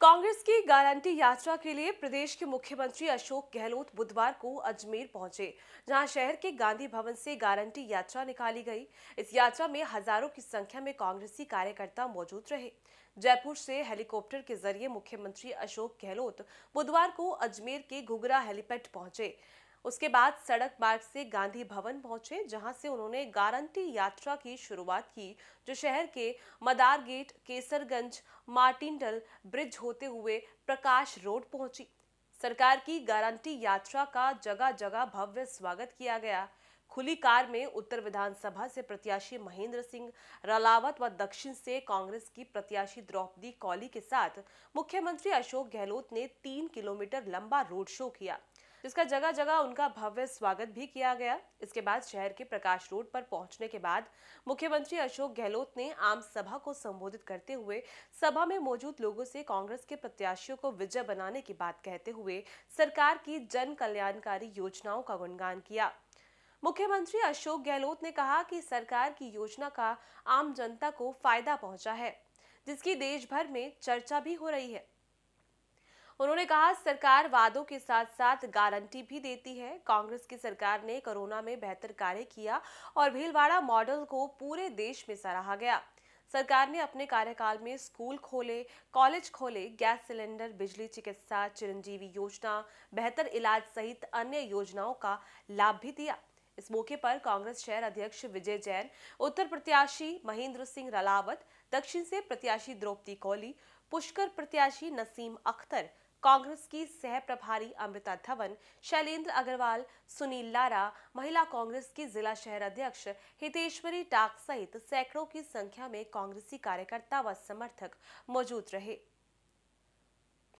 कांग्रेस की गारंटी यात्रा के लिए प्रदेश के मुख्यमंत्री अशोक गहलोत बुधवार को अजमेर पहुंचे जहां शहर के गांधी भवन से गारंटी यात्रा निकाली गई इस यात्रा में हजारों की संख्या में कांग्रेसी कार्यकर्ता मौजूद रहे जयपुर से हेलीकॉप्टर के जरिए मुख्यमंत्री अशोक गहलोत बुधवार को अजमेर के घुगरा हेलीपैड पहुंचे उसके बाद सड़क मार्ग से गांधी भवन पहुंचे जहां से उन्होंने गारंटी यात्रा की शुरुआत की जो शहर के Madar gate Kesarganj Martindale bridge होते हुए प्रकाश रोड पहुंची सरकार की गारंटी यात्रा का जगह जगह भव्य स्वागत किया गया खुली कार में उत्तर विधानसभा से प्रत्याशी महेंद्र सिंह रलावत व दक्षिण से कांग्रेस की प्रत्याशी द्रौपदी कौली के साथ मुख्यमंत्री अशोक गहलोत ने तीन किलोमीटर लंबा रोड शो किया जिसका जगह जगह उनका भव्य स्वागत भी किया गया इसके बाद शहर के प्रकाश रोड पर पहुंचने के बाद मुख्यमंत्री अशोक गहलोत ने आम सभा को संबोधित करते हुए सभा में मौजूद लोगों से कांग्रेस के प्रत्याशियों को विजय बनाने की बात कहते हुए सरकार की जन कल्याणकारी योजनाओं का गुणगान किया मुख्यमंत्री अशोक गहलोत ने कहा कि सरकार की योजना का आम जनता को फायदा पहुंचा है जिसकी देश भर में चर्चा भी हो रही है उन्होंने कहा सरकार वादों के साथ साथ गारंटी भी देती है कांग्रेस की सरकार ने कोरोना में बेहतर कार्य किया और भीलवाड़ा मॉडल को पूरे देश में सराहा गया सरकार ने अपने कार्यकाल में स्कूल खोले कॉलेज खोले गैस सिलेंडर बिजली चिकित्सा चिरंजीवी योजना बेहतर इलाज सहित अन्य योजनाओं का लाभ भी दिया इस मौके पर कांग्रेस शहर अध्यक्ष विजय जैन उत्तर प्रत्याशी महेंद्र सिंह रलावत दक्षिण से प्रत्याशी द्रौपदी कोहली पुष्कर प्रत्याशी नसीम अख्तर कांग्रेस की सह प्रभारी अमृता धवन शैलेंद्र अग्रवाल सुनील लारा महिला कांग्रेस की जिला शहर अध्यक्ष हितेश्वरी टाक सहित सैकड़ों की संख्या में कांग्रेसी कार्यकर्ता व समर्थक मौजूद रहे